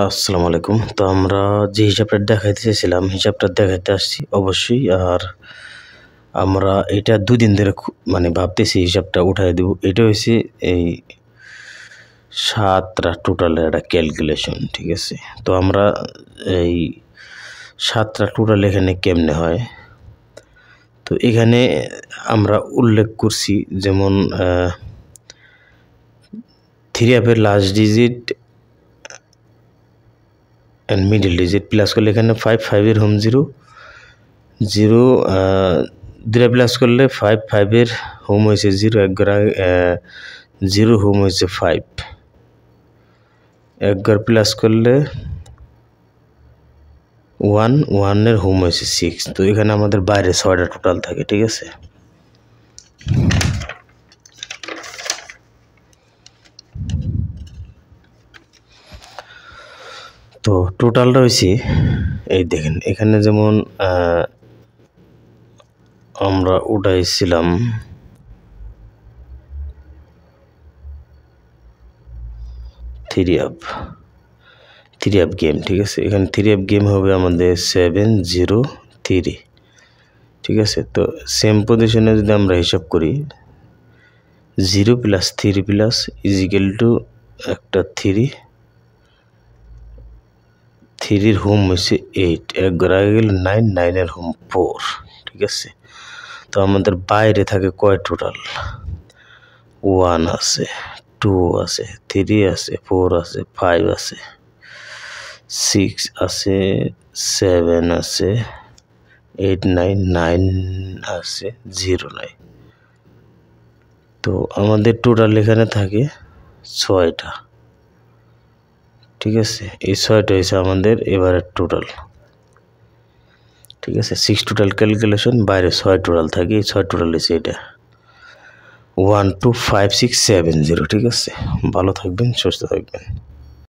আসসালামু আলাইকুম তো আমরা যে হিসাবটা দেখাইতে চাইছিলাম হিসাবটা দেখাইতে আসছি অবশ্যই আর আমরা এটা দুদিন ধরে মানে ভাবতেছি হিসাবটা উঠাই দেব এটা হয়েছে এই সাতটা টোটালে একটা ক্যালকুলেশন ঠিক আছে তো আমরা এই সাতটা টোটাল এখানে কেমনে হয় তো এখানে আমরা উল্লেখ করছি যেমন থ্রি অ্যাপের last digit and middle digit plus করলে এখানে ফাইভ ফাইভের হোম জিরো জিরো দুটা প্লাস করলে ফাইভ ফাইভের হোম হয়েছে জিরো এক ঘর জিরো হোম হয়েছে ফাইভ এক ঘর প্লাস করলে ওয়ান ওয়ানের হোম হয়েছে সিক্স তো এখানে আমাদের বাইরে ছয়টা টোটাল থাকে ঠিক আছে তো টোটালটা রয়েছে এই দেখেন এখানে যেমন আমরা উঠাইছিলাম three up three up game ঠিক আছে এখানে থ্রি আপ গেম হবে আমাদের সেভেন জিরো থ্রি ঠিক আছে তো সেম পজিশনে যদি আমরা হিসাব করি zero plus three plus is equal to একটা থ্রি থ্রির হোম হয়েছে এইট এক ঘর গেল নাইন নাইনের হোম ফোর ঠিক আছে তো আমাদের বাইরে থাকে কয় টোটাল ওয়ান আছে টু আছে থ্রি আছে ফোর আছে ফাইভ আছে সিক্স আছে সেভেন আছে এইট নাইন নাইন আছে জিরো নাইন তো আমাদের টোটাল এখানে থাকে ছয়টা ঠিক আছে এই ছয়টা হয়েছে আমাদের এবারের টোটাল ঠিক আছে সিক্স টোটাল ক্যালকুলেশন বাইরে ছয় টোটাল থাকে এই ছয় টোটাল হয়েছে এটা one two five six seven zero ঠিক আছে ভালো থাকবেন সুস্থ থাকবেন